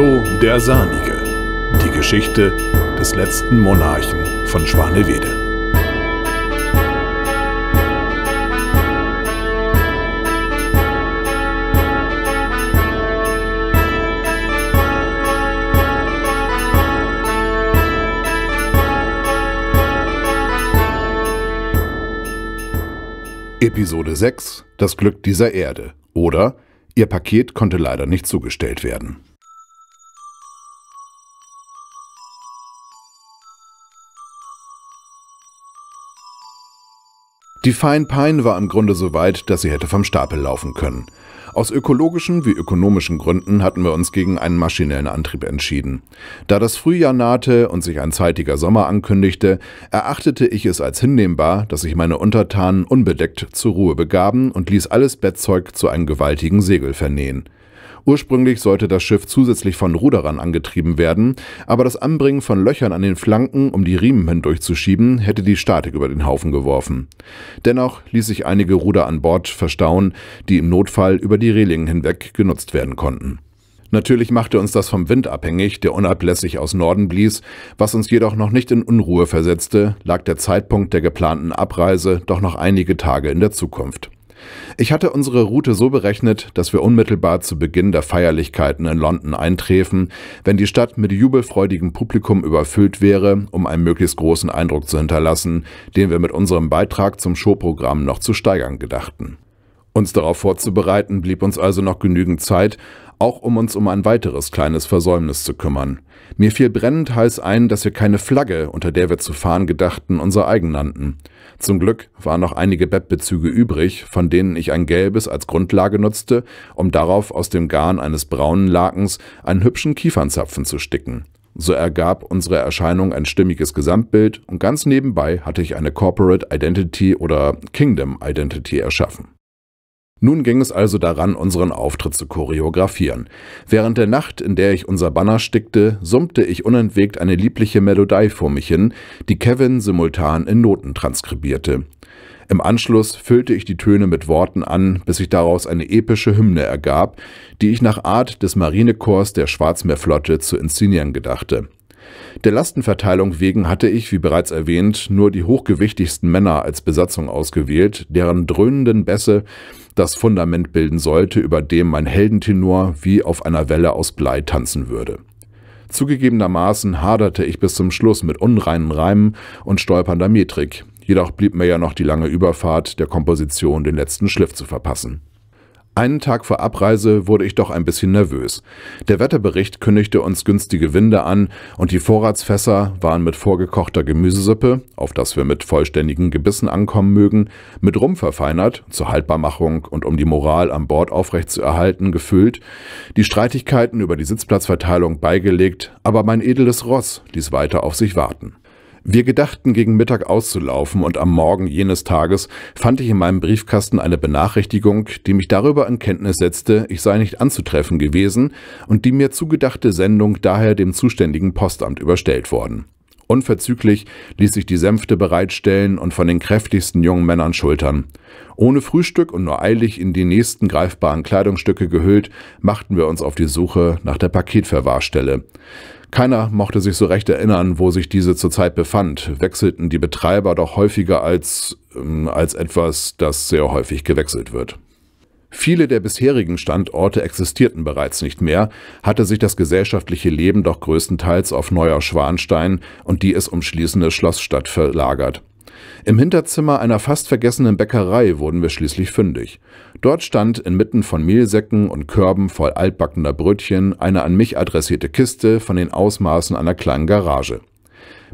Otto der Samige. Die Geschichte des letzten Monarchen von Schwanewede. Episode 6 Das Glück dieser Erde oder Ihr Paket konnte leider nicht zugestellt werden. Die Fine Pine war im Grunde so weit, dass sie hätte vom Stapel laufen können. Aus ökologischen wie ökonomischen Gründen hatten wir uns gegen einen maschinellen Antrieb entschieden. Da das Frühjahr nahte und sich ein zeitiger Sommer ankündigte, erachtete ich es als hinnehmbar, dass sich meine Untertanen unbedeckt zur Ruhe begaben und ließ alles Bettzeug zu einem gewaltigen Segel vernähen. Ursprünglich sollte das Schiff zusätzlich von Ruderern angetrieben werden, aber das Anbringen von Löchern an den Flanken, um die Riemen hindurchzuschieben, hätte die Statik über den Haufen geworfen. Dennoch ließ sich einige Ruder an Bord verstauen, die im Notfall über die Relingen hinweg genutzt werden konnten. Natürlich machte uns das vom Wind abhängig, der unablässig aus Norden blies, was uns jedoch noch nicht in Unruhe versetzte, lag der Zeitpunkt der geplanten Abreise doch noch einige Tage in der Zukunft. Ich hatte unsere Route so berechnet, dass wir unmittelbar zu Beginn der Feierlichkeiten in London eintreffen, wenn die Stadt mit jubelfreudigem Publikum überfüllt wäre, um einen möglichst großen Eindruck zu hinterlassen, den wir mit unserem Beitrag zum Showprogramm noch zu steigern gedachten. Uns darauf vorzubereiten blieb uns also noch genügend Zeit, auch um uns um ein weiteres kleines Versäumnis zu kümmern. Mir fiel brennend heiß ein, dass wir keine Flagge, unter der wir zu fahren gedachten, unser eigen nannten. Zum Glück waren noch einige Bettbezüge übrig, von denen ich ein gelbes als Grundlage nutzte, um darauf aus dem Garn eines braunen Lakens einen hübschen Kiefernzapfen zu sticken. So ergab unsere Erscheinung ein stimmiges Gesamtbild und ganz nebenbei hatte ich eine Corporate Identity oder Kingdom Identity erschaffen. Nun ging es also daran, unseren Auftritt zu choreografieren. Während der Nacht, in der ich unser Banner stickte, summte ich unentwegt eine liebliche Melodie vor mich hin, die Kevin simultan in Noten transkribierte. Im Anschluss füllte ich die Töne mit Worten an, bis sich daraus eine epische Hymne ergab, die ich nach Art des Marinekorps der Schwarzmeerflotte zu inszenieren gedachte. Der Lastenverteilung wegen hatte ich, wie bereits erwähnt, nur die hochgewichtigsten Männer als Besatzung ausgewählt, deren dröhnenden Bässe das Fundament bilden sollte, über dem mein Heldentenor wie auf einer Welle aus Blei tanzen würde. Zugegebenermaßen haderte ich bis zum Schluss mit unreinen Reimen und stolpernder Metrik, jedoch blieb mir ja noch die lange Überfahrt der Komposition den letzten Schliff zu verpassen. Einen Tag vor Abreise wurde ich doch ein bisschen nervös. Der Wetterbericht kündigte uns günstige Winde an und die Vorratsfässer waren mit vorgekochter Gemüsesuppe, auf das wir mit vollständigen Gebissen ankommen mögen, mit Rum verfeinert, zur Haltbarmachung und um die Moral an Bord aufrechtzuerhalten, gefüllt, die Streitigkeiten über die Sitzplatzverteilung beigelegt, aber mein edles Ross ließ weiter auf sich warten. Wir gedachten, gegen Mittag auszulaufen und am Morgen jenes Tages fand ich in meinem Briefkasten eine Benachrichtigung, die mich darüber in Kenntnis setzte, ich sei nicht anzutreffen gewesen und die mir zugedachte Sendung daher dem zuständigen Postamt überstellt worden. Unverzüglich ließ ich die Sänfte bereitstellen und von den kräftigsten jungen Männern schultern. Ohne Frühstück und nur eilig in die nächsten greifbaren Kleidungsstücke gehüllt, machten wir uns auf die Suche nach der Paketverwahrstelle. Keiner mochte sich so recht erinnern, wo sich diese zurzeit befand, wechselten die Betreiber doch häufiger als, ähm, als etwas, das sehr häufig gewechselt wird. Viele der bisherigen Standorte existierten bereits nicht mehr, hatte sich das gesellschaftliche Leben doch größtenteils auf Neuer Schwanstein und die es umschließende Schlossstadt verlagert. Im Hinterzimmer einer fast vergessenen Bäckerei wurden wir schließlich fündig. Dort stand inmitten von Mehlsäcken und Körben voll altbackener Brötchen eine an mich adressierte Kiste von den Ausmaßen einer kleinen Garage.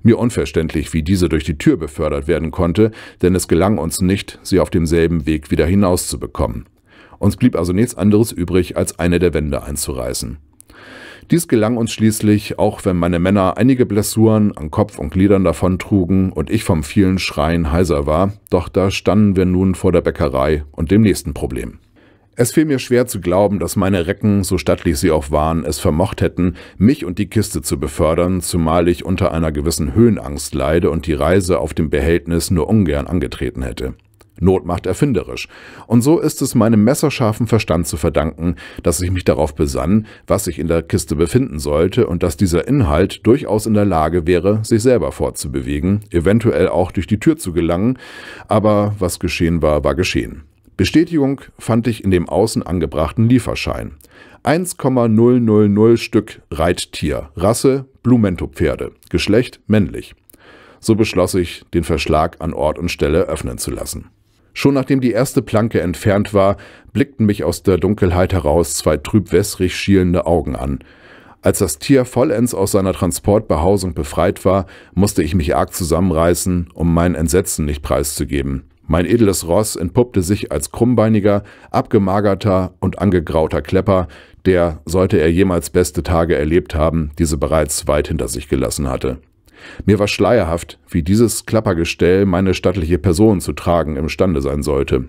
Mir unverständlich, wie diese durch die Tür befördert werden konnte, denn es gelang uns nicht, sie auf demselben Weg wieder hinauszubekommen. Uns blieb also nichts anderes übrig, als eine der Wände einzureißen. Dies gelang uns schließlich, auch wenn meine Männer einige Blessuren an Kopf und Gliedern davontrugen und ich vom vielen Schreien heiser war, doch da standen wir nun vor der Bäckerei und dem nächsten Problem. Es fiel mir schwer zu glauben, dass meine Recken, so stattlich sie auch waren, es vermocht hätten, mich und die Kiste zu befördern, zumal ich unter einer gewissen Höhenangst leide und die Reise auf dem Behältnis nur ungern angetreten hätte. Not macht erfinderisch. Und so ist es meinem messerscharfen Verstand zu verdanken, dass ich mich darauf besann, was sich in der Kiste befinden sollte und dass dieser Inhalt durchaus in der Lage wäre, sich selber fortzubewegen, eventuell auch durch die Tür zu gelangen, aber was geschehen war, war geschehen. Bestätigung fand ich in dem außen angebrachten Lieferschein. 1,000 Stück Reittier, Rasse Blumentopferde, Geschlecht männlich so beschloss ich, den Verschlag an Ort und Stelle öffnen zu lassen. Schon nachdem die erste Planke entfernt war, blickten mich aus der Dunkelheit heraus zwei trüb wässrig schielende Augen an. Als das Tier vollends aus seiner Transportbehausung befreit war, musste ich mich arg zusammenreißen, um mein Entsetzen nicht preiszugeben. Mein edles Ross entpuppte sich als krummbeiniger, abgemagerter und angegrauter Klepper, der, sollte er jemals beste Tage erlebt haben, diese bereits weit hinter sich gelassen hatte. Mir war schleierhaft, wie dieses Klappergestell meine stattliche Person zu tragen imstande sein sollte.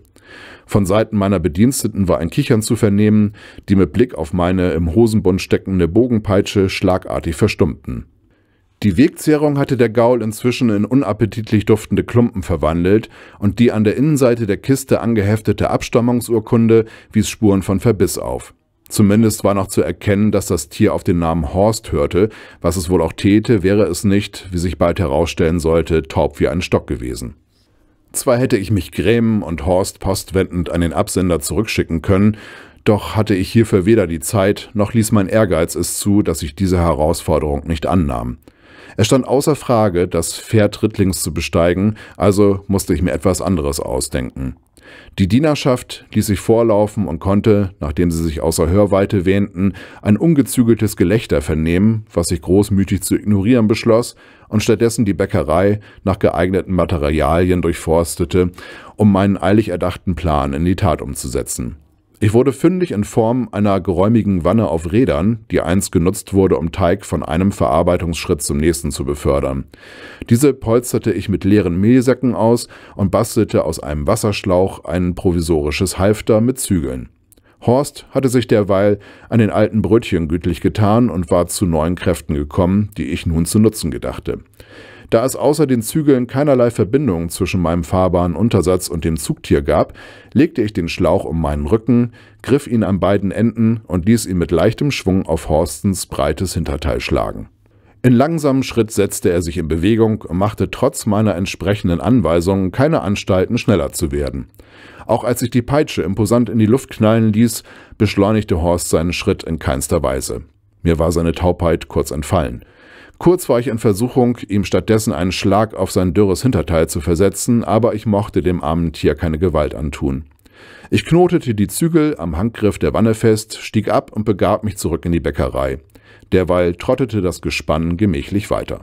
Von Seiten meiner Bediensteten war ein Kichern zu vernehmen, die mit Blick auf meine im Hosenbund steckende Bogenpeitsche schlagartig verstummten. Die Wegzehrung hatte der Gaul inzwischen in unappetitlich duftende Klumpen verwandelt und die an der Innenseite der Kiste angeheftete Abstammungsurkunde wies Spuren von Verbiss auf. Zumindest war noch zu erkennen, dass das Tier auf den Namen Horst hörte. Was es wohl auch täte, wäre es nicht, wie sich bald herausstellen sollte, taub wie ein Stock gewesen. Zwar hätte ich mich grämen und Horst postwendend an den Absender zurückschicken können, doch hatte ich hierfür weder die Zeit, noch ließ mein Ehrgeiz es zu, dass ich diese Herausforderung nicht annahm. Es stand außer Frage, das Pferd Rittlings zu besteigen, also musste ich mir etwas anderes ausdenken. Die Dienerschaft ließ sich vorlaufen und konnte, nachdem sie sich außer Hörweite wähnten, ein ungezügeltes Gelächter vernehmen, was ich großmütig zu ignorieren beschloss und stattdessen die Bäckerei nach geeigneten Materialien durchforstete, um meinen eilig erdachten Plan in die Tat umzusetzen. Ich wurde fündig in Form einer geräumigen Wanne auf Rädern, die einst genutzt wurde, um Teig von einem Verarbeitungsschritt zum nächsten zu befördern. Diese polsterte ich mit leeren Mehlsäcken aus und bastelte aus einem Wasserschlauch ein provisorisches Halfter mit Zügeln. Horst hatte sich derweil an den alten Brötchen gütlich getan und war zu neuen Kräften gekommen, die ich nun zu nutzen gedachte. Da es außer den Zügeln keinerlei Verbindung zwischen meinem fahrbaren Untersatz und dem Zugtier gab, legte ich den Schlauch um meinen Rücken, griff ihn an beiden Enden und ließ ihn mit leichtem Schwung auf Horstens breites Hinterteil schlagen. In langsamem Schritt setzte er sich in Bewegung und machte trotz meiner entsprechenden Anweisungen keine Anstalten, schneller zu werden. Auch als ich die Peitsche imposant in die Luft knallen ließ, beschleunigte Horst seinen Schritt in keinster Weise. Mir war seine Taubheit kurz entfallen. Kurz war ich in Versuchung, ihm stattdessen einen Schlag auf sein dürres Hinterteil zu versetzen, aber ich mochte dem armen Tier keine Gewalt antun. Ich knotete die Zügel am Handgriff der Wanne fest, stieg ab und begab mich zurück in die Bäckerei. Derweil trottete das Gespann gemächlich weiter.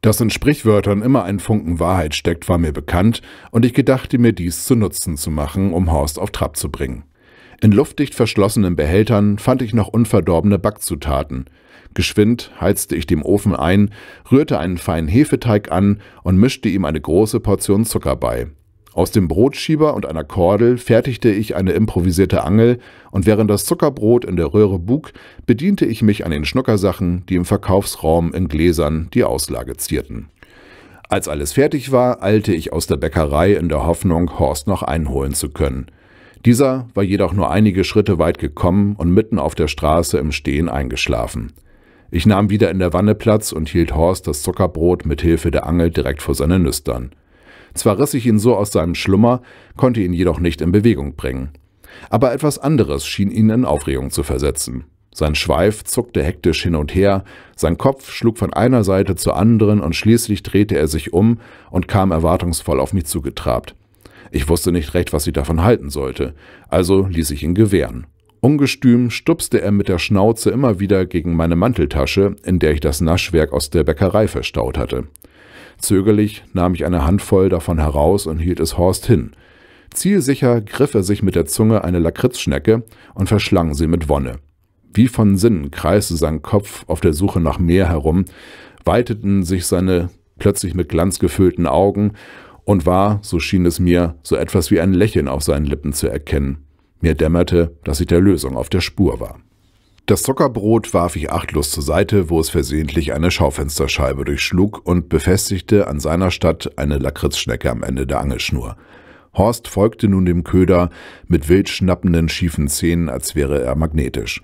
Dass in Sprichwörtern immer ein Funken Wahrheit steckt, war mir bekannt, und ich gedachte mir dies zu Nutzen zu machen, um Horst auf Trab zu bringen. In luftdicht verschlossenen Behältern fand ich noch unverdorbene Backzutaten. Geschwind heizte ich den Ofen ein, rührte einen feinen Hefeteig an und mischte ihm eine große Portion Zucker bei. Aus dem Brotschieber und einer Kordel fertigte ich eine improvisierte Angel und während das Zuckerbrot in der Röhre bug, bediente ich mich an den Schnuckersachen, die im Verkaufsraum in Gläsern die Auslage zierten. Als alles fertig war, eilte ich aus der Bäckerei in der Hoffnung, Horst noch einholen zu können. Dieser war jedoch nur einige Schritte weit gekommen und mitten auf der Straße im Stehen eingeschlafen. Ich nahm wieder in der Wanne Platz und hielt Horst das Zuckerbrot mit Hilfe der Angel direkt vor seine Nüstern. Zwar riss ich ihn so aus seinem Schlummer, konnte ihn jedoch nicht in Bewegung bringen. Aber etwas anderes schien ihn in Aufregung zu versetzen. Sein Schweif zuckte hektisch hin und her, sein Kopf schlug von einer Seite zur anderen und schließlich drehte er sich um und kam erwartungsvoll auf mich zugetrabt. Ich wusste nicht recht, was sie davon halten sollte, also ließ ich ihn gewähren. Ungestüm stupste er mit der Schnauze immer wieder gegen meine Manteltasche, in der ich das Naschwerk aus der Bäckerei verstaut hatte. Zögerlich nahm ich eine Handvoll davon heraus und hielt es Horst hin. Zielsicher griff er sich mit der Zunge eine Lakritzschnecke und verschlang sie mit Wonne. Wie von Sinnen kreiste sein Kopf auf der Suche nach mehr herum, weiteten sich seine plötzlich mit Glanz gefüllten Augen und war, so schien es mir, so etwas wie ein Lächeln auf seinen Lippen zu erkennen. Mir dämmerte, dass ich der Lösung auf der Spur war. Das Zuckerbrot warf ich achtlos zur Seite, wo es versehentlich eine Schaufensterscheibe durchschlug und befestigte an seiner Stadt eine Lakritzschnecke am Ende der Angelschnur. Horst folgte nun dem Köder mit wild schnappenden schiefen Zähnen, als wäre er magnetisch.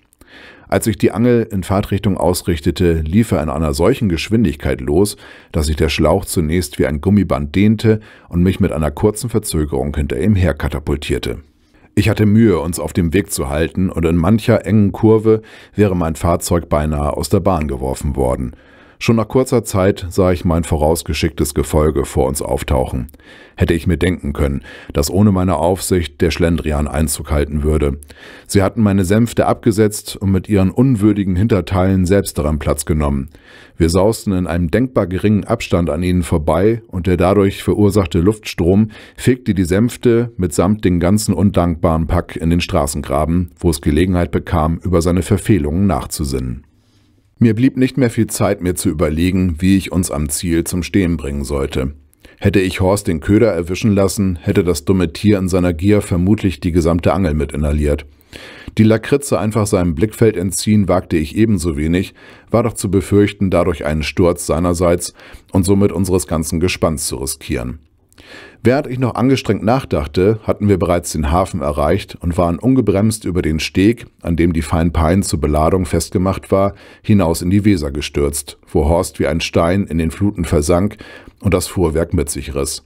Als ich die Angel in Fahrtrichtung ausrichtete, lief er in einer solchen Geschwindigkeit los, dass sich der Schlauch zunächst wie ein Gummiband dehnte und mich mit einer kurzen Verzögerung hinter ihm herkatapultierte. Ich hatte Mühe, uns auf dem Weg zu halten, und in mancher engen Kurve wäre mein Fahrzeug beinahe aus der Bahn geworfen worden – Schon nach kurzer Zeit sah ich mein vorausgeschicktes Gefolge vor uns auftauchen. Hätte ich mir denken können, dass ohne meine Aufsicht der Schlendrian Einzug halten würde. Sie hatten meine Sänfte abgesetzt und mit ihren unwürdigen Hinterteilen selbst daran Platz genommen. Wir sausten in einem denkbar geringen Abstand an ihnen vorbei und der dadurch verursachte Luftstrom fegte die Sänfte mitsamt den ganzen undankbaren Pack in den Straßengraben, wo es Gelegenheit bekam, über seine Verfehlungen nachzusinnen. Mir blieb nicht mehr viel Zeit, mir zu überlegen, wie ich uns am Ziel zum Stehen bringen sollte. Hätte ich Horst den Köder erwischen lassen, hätte das dumme Tier in seiner Gier vermutlich die gesamte Angel mit inhaliert. Die Lakritze einfach seinem Blickfeld entziehen wagte ich ebenso wenig, war doch zu befürchten, dadurch einen Sturz seinerseits und somit unseres ganzen Gespanns zu riskieren. Während ich noch angestrengt nachdachte, hatten wir bereits den Hafen erreicht und waren ungebremst über den Steg, an dem die Feinpein zur Beladung festgemacht war, hinaus in die Weser gestürzt, wo Horst wie ein Stein in den Fluten versank und das Fuhrwerk mit sich riss.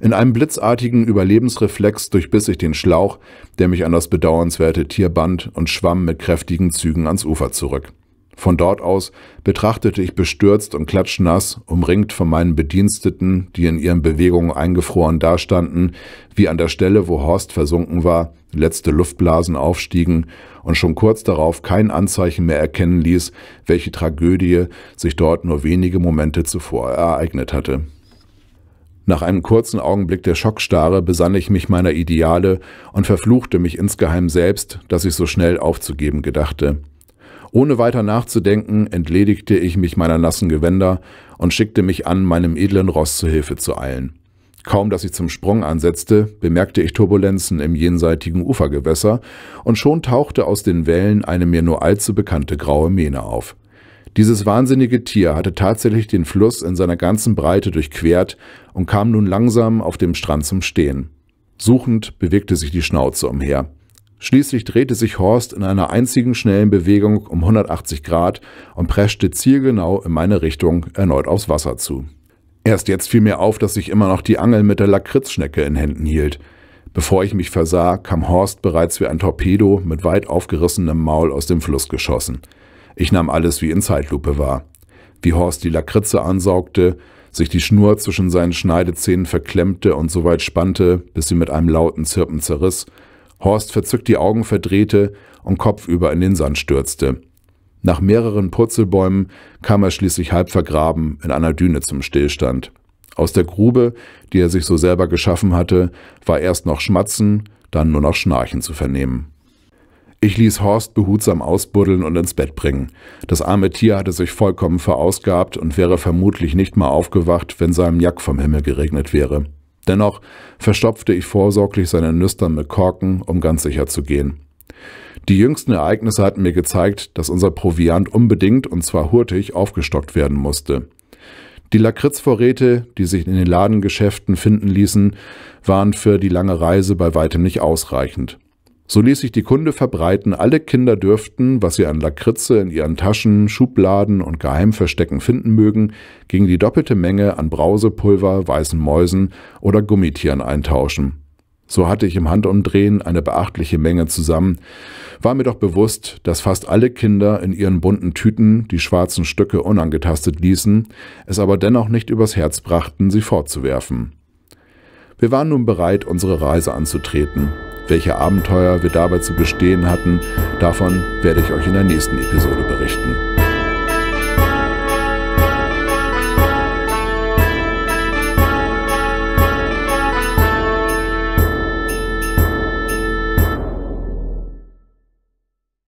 In einem blitzartigen Überlebensreflex durchbiss ich den Schlauch, der mich an das bedauernswerte Tier band und schwamm mit kräftigen Zügen ans Ufer zurück. Von dort aus betrachtete ich bestürzt und klatschnass, umringt von meinen Bediensteten, die in ihren Bewegungen eingefroren dastanden, wie an der Stelle, wo Horst versunken war, letzte Luftblasen aufstiegen und schon kurz darauf kein Anzeichen mehr erkennen ließ, welche Tragödie sich dort nur wenige Momente zuvor ereignet hatte. Nach einem kurzen Augenblick der Schockstarre besann ich mich meiner Ideale und verfluchte mich insgeheim selbst, dass ich so schnell aufzugeben gedachte. Ohne weiter nachzudenken, entledigte ich mich meiner nassen Gewänder und schickte mich an, meinem edlen Ross zu Hilfe zu eilen. Kaum dass ich zum Sprung ansetzte, bemerkte ich Turbulenzen im jenseitigen Ufergewässer, und schon tauchte aus den Wellen eine mir nur allzu bekannte graue Mähne auf. Dieses wahnsinnige Tier hatte tatsächlich den Fluss in seiner ganzen Breite durchquert und kam nun langsam auf dem Strand zum Stehen. Suchend bewegte sich die Schnauze umher. Schließlich drehte sich Horst in einer einzigen schnellen Bewegung um 180 Grad und preschte zielgenau in meine Richtung erneut aufs Wasser zu. Erst jetzt fiel mir auf, dass ich immer noch die Angel mit der Lakritzschnecke in Händen hielt. Bevor ich mich versah, kam Horst bereits wie ein Torpedo mit weit aufgerissenem Maul aus dem Fluss geschossen. Ich nahm alles wie in Zeitlupe wahr. Wie Horst die Lakritze ansaugte, sich die Schnur zwischen seinen Schneidezähnen verklemmte und so weit spannte, bis sie mit einem lauten Zirpen zerriss Horst verzückt die Augen verdrehte und kopfüber in den Sand stürzte. Nach mehreren Purzelbäumen kam er schließlich halb vergraben in einer Düne zum Stillstand. Aus der Grube, die er sich so selber geschaffen hatte, war erst noch Schmatzen, dann nur noch Schnarchen zu vernehmen. Ich ließ Horst behutsam ausbuddeln und ins Bett bringen. Das arme Tier hatte sich vollkommen verausgabt und wäre vermutlich nicht mal aufgewacht, wenn seinem Jack vom Himmel geregnet wäre. Dennoch verstopfte ich vorsorglich seine Nüstern mit Korken, um ganz sicher zu gehen. Die jüngsten Ereignisse hatten mir gezeigt, dass unser Proviant unbedingt und zwar hurtig aufgestockt werden musste. Die Lakritzvorräte, die sich in den Ladengeschäften finden ließen, waren für die lange Reise bei weitem nicht ausreichend. So ließ sich die Kunde verbreiten, alle Kinder dürften, was sie an Lakritze in ihren Taschen, Schubladen und Geheimverstecken finden mögen, gegen die doppelte Menge an Brausepulver, weißen Mäusen oder Gummitieren eintauschen. So hatte ich im Handumdrehen eine beachtliche Menge zusammen, war mir doch bewusst, dass fast alle Kinder in ihren bunten Tüten die schwarzen Stücke unangetastet ließen, es aber dennoch nicht übers Herz brachten, sie fortzuwerfen. Wir waren nun bereit, unsere Reise anzutreten. Welche Abenteuer wir dabei zu bestehen hatten, davon werde ich euch in der nächsten Episode berichten.